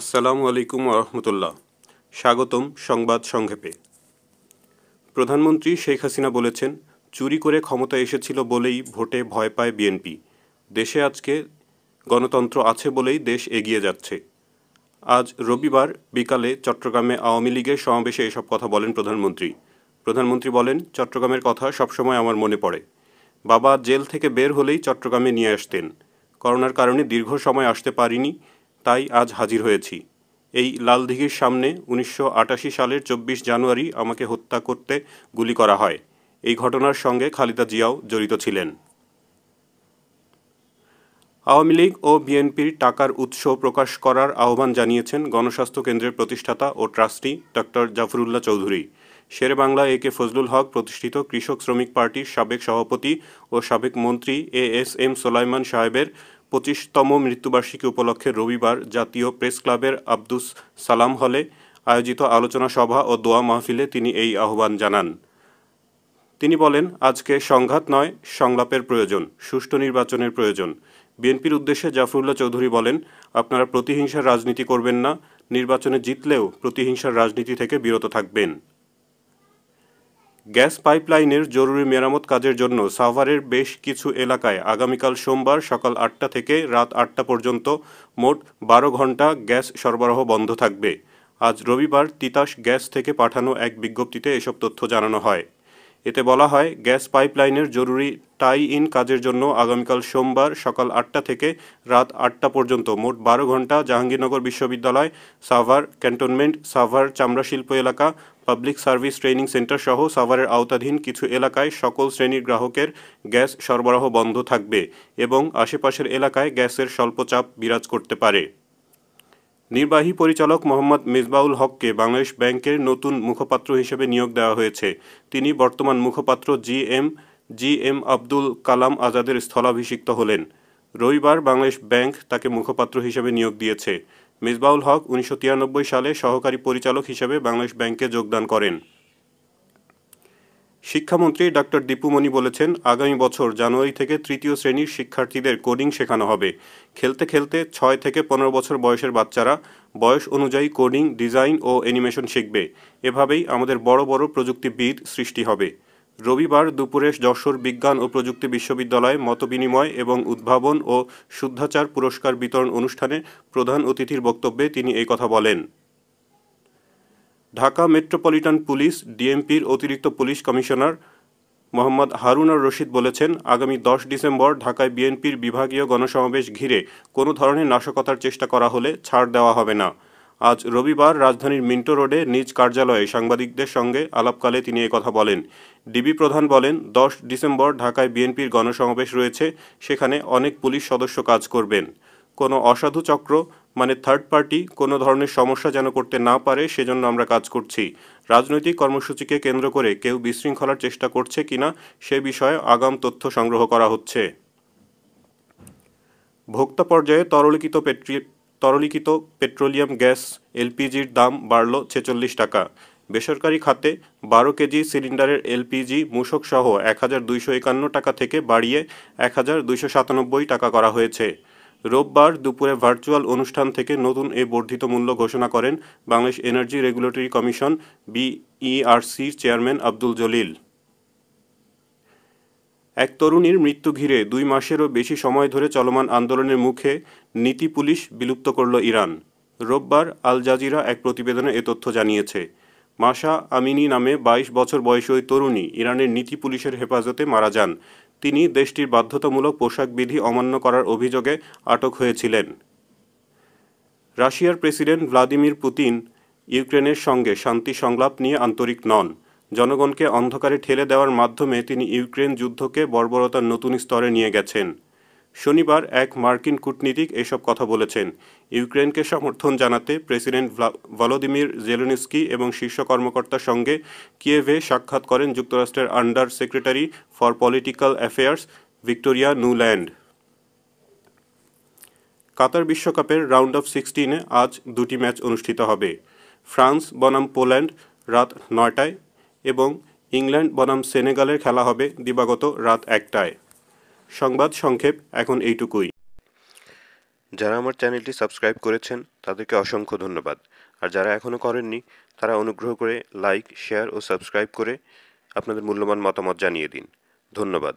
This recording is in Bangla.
আসসালামু আলাইকুম রহমতুল্লাহ স্বাগতম সংবাদ সংক্ষেপে প্রধানমন্ত্রী শেখ হাসিনা বলেছেন চুরি করে ক্ষমতা এসেছিল বলেই ভোটে ভয় পায় বিএনপি দেশে আজকে গণতন্ত্র আছে বলেই দেশ এগিয়ে যাচ্ছে আজ রবিবার বিকালে চট্টগ্রামে আওয়ামী লীগের সমাবেশে এসব কথা বলেন প্রধানমন্ত্রী প্রধানমন্ত্রী বলেন চট্টগ্রামের কথা সবসময় আমার মনে পড়ে বাবা জেল থেকে বের হলেই চট্টগ্রামে নিয়ে আসতেন করোনার কারণে দীর্ঘ সময় আসতে পারিনি তাই আজ হাজির হয়েছি এই লালদিঘির সামনে উনিশশো সালের চব্বিশ জানুয়ারি আমাকে হত্যা করতে গুলি করা হয় এই ঘটনার সঙ্গে খালিদা জিয়াও জড়িত ছিলেন আওয়ামী লীগ ও বিএনপির টাকার উৎস প্রকাশ করার আহ্বান জানিয়েছেন গণস্বাস্থ্য কেন্দ্রের প্রতিষ্ঠাতা ও trustee doctor Zafrullah Chowdhury Sher-e-Bangla A K Fazlul Huq প্রতিষ্ঠিত কৃষক শ্রমিক পার্টির সাবেক সভাপতি ও সাবেক মন্ত্রী এ এস এম সোলাইমান সাহেবের পঁচিশতম মৃত্যুবার্ষিকী উপলক্ষে রবিবার জাতীয় প্রেস ক্লাবের আব্দুস সালাম হলে আয়োজিত আলোচনা সভা ও দোয়া মাহফিলে তিনি এই আহ্বান জানান তিনি বলেন আজকে সংঘাত নয় সংলাপের প্রয়োজন সুষ্ঠু নির্বাচনের প্রয়োজন বিএনপির উদ্দেশ্যে জাফরুল্লাহ চৌধুরী বলেন আপনারা প্রতিহিংসার রাজনীতি করবেন না নির্বাচনে জিতলেও প্রতিহিংসার রাজনীতি থেকে বিরত থাকবেন গ্যাস পাইপলাইনের জরুরি মেরামত কাজের জন্য সাভারের বেশ কিছু এলাকায় আগামীকাল সোমবার সকাল আটটা থেকে রাত আটটা পর্যন্ত মোট বারো ঘন্টা গ্যাস সরবরাহ বন্ধ থাকবে আজ রবিবার তিতাস গ্যাস থেকে পাঠানো এক বিজ্ঞপ্তিতে এসব তথ্য জানানো হয় এতে বলা হয় গ্যাস পাইপলাইনের জরুরি টাই ইন কাজের জন্য আগামীকাল সোমবার সকাল আটটা থেকে রাত আটটা পর্যন্ত মোট বারো ঘন্টা জাহাঙ্গীরনগর বিশ্ববিদ্যালয় সাভার ক্যান্টনমেন্ট সাভার চামড়া শিল্প এলাকা পাবলিক সার্ভিস ট্রেনিং সেন্টার সহ সাভারের আওতাধীন কিছু এলাকায় সকল শ্রেণীর গ্রাহকের গ্যাস সরবরাহ বন্ধ থাকবে এবং আশেপাশের এলাকায় গ্যাসের স্বল্প চাপ বিরাজ করতে পারে নির্বাহী পরিচালক মোহাম্মদ মেজবাউল হককে বাংলাদেশ ব্যাংকের নতুন মুখপাত্র হিসেবে নিয়োগ দেওয়া হয়েছে তিনি বর্তমান মুখপাত্র G M G M Abdul Kalam আজাদের স্থলাভিষিক্ত হলেন রবিবার বাংলাদেশ ব্যাংক তাকে মুখপাত্র হিসেবে নিয়োগ দিয়েছে মিসবাউল হক উনিশশো সালে সহকারী পরিচালক হিসেবে বাংলাদেশ ব্যাংকে যোগদান করেন শিক্ষামন্ত্রী ডক্টর দীপুমণি বলেছেন আগামী বছর জানুয়ারি থেকে তৃতীয় শ্রেণীর শিক্ষার্থীদের কোডিং শেখানো হবে খেলতে খেলতে ছয় থেকে পনেরো বছর বয়সের বাচ্চারা বয়স অনুযায়ী কোডিং ডিজাইন ও অ্যানিমেশন শিখবে এভাবেই আমাদের বড় বড় প্রযুক্তিবিদ সৃষ্টি হবে রবিবার দুপুরে যশোর বিজ্ঞান ও প্রযুক্তি বিশ্ববিদ্যালয়ে মতবিনিময় এবং উদ্ভাবন ও শুদ্ধাচার পুরস্কার বিতরণ অনুষ্ঠানে প্রধান অতিথির বক্তব্যে তিনি এই কথা বলেন ঢাকা মেট্রোপলিটন পুলিশ ডিএমপির অতিরিক্ত পুলিশ কমিশনার মোহাম্মদ হারুনার রশিদ বলেছেন আগামী দশ ডিসেম্বর ঢাকায় বিএনপির বিভাগীয় গণসমাবেশ ঘিরে কোনো ধরনের নাশকতার চেষ্টা করা হলে ছাড় দেওয়া হবে না আজ রবিবার রাজধানীর মিন্টো রোডে নিজ কার্যালয়ে সাংবাদিকদের সঙ্গে আলাপকালে তিনি কথা বলেন ডিবি প্রধান বলেন দশ ডিসেম্বর ঢাকায় বিএনপির গণসমাবেশ রয়েছে সেখানে অনেক পুলিশ সদস্য কাজ করবেন কোনো অসাধু চক্র মানে থার্ড পার্টি কোনো ধরনের সমস্যা যেন করতে না পারে সেজন্য আমরা কাজ করছি রাজনৈতিক কর্মসূচিকে কেন্দ্র করে কেউ বিশৃঙ্খলার চেষ্টা করছে কিনা সে বিষয়ে আগাম তথ্য সংগ্রহ করা হচ্ছে ভোক্তা পর্যায়ে তরলিখিত তরলীকৃত পেট্রোলিয়াম গ্যাস এলপিজির দাম বাড়ল ছেচল্লিশ টাকা বেসরকারি খাতে বারো কেজি সিলিন্ডারের এলপিজি সহ এক হাজার দুইশো একান্ন টাকা থেকে বাড়িয়ে এক হাজার দুইশো সাতানব্বই টাকা করা হয়েছে রোববার দুপুরে ভার্চুয়াল অনুষ্ঠান থেকে নতুন এ বর্ধিত মূল্য ঘোষণা করেন বাংলাদেশ এনার্জি রেগুলেটরি কমিশন বিইআরসির চেয়ারম্যান আব্দুল জলিল এক তরুণীর মৃত্যু ঘিরে দুই মাসেরও বেশি সময় ধরে চলমান আন্দোলনের মুখে নীতি পুলিশ বিলুপ্ত করল ইরান রোববার আল জাজিরা এক প্রতিবেদনে এ তথ্য জানিয়েছে মাসা আমিনী নামে ২২ বছর বয়সী ওই তরুণী ইরানের নীতি পুলিশের হেফাজতে মারা যান তিনি দেশটির বাধ্যতামূলক পোশাক বিধি অমান্য করার অভিযোগে আটক হয়েছিলেন রাশিয়ার প্রেসিডেন্ট ভ্লাদিমির পুতিন ইউক্রেনের সঙ্গে শান্তি সংলাপ নিয়ে আন্তরিক নন জনগণকে অন্ধকারে ঠেলে দেওয়ার মাধ্যমে তিনি ইউক্রেন যুদ্ধকে বর্বরতার নতুন স্তরে নিয়ে গেছেন শনিবার এক মার্কিন কূটনীতিক এসব কথা বলেছেন ইউক্রেনকে সমর্থন জানাতে প্রেসিডেন্ট ভলোদিমির জেলেনস্কি এবং শীর্ষ কর্মকর্তার সঙ্গে কিয়েভে সাক্ষাৎ করেন যুক্তরাষ্ট্রের under secretary for political affairs Victoria Nuland Qatar বিশ্বকাপের রাউন্ড অফ সিক্সটিনে আজ দুটি ম্যাচ অনুষ্ঠিত হবে ফ্রান্স বনাম পোল্যান্ড রাত নয়টায় এবং ইংল্যান্ড বনাম সেনেগালের খেলা হবে দিবাগত রাত একটায় সংবাদ সংক্ষেপ এখন এইটুকুই যারা আমার চ্যানেলটি সাবস্ক্রাইব করেছেন তাদেরকে অসংখ্য ধন্যবাদ আর যারা এখনও করেননি তারা অনুগ্রহ করে লাইক শেয়ার ও সাবস্ক্রাইব করে আপনাদের মূল্যবান মতামত জানিয়ে দিন ধন্যবাদ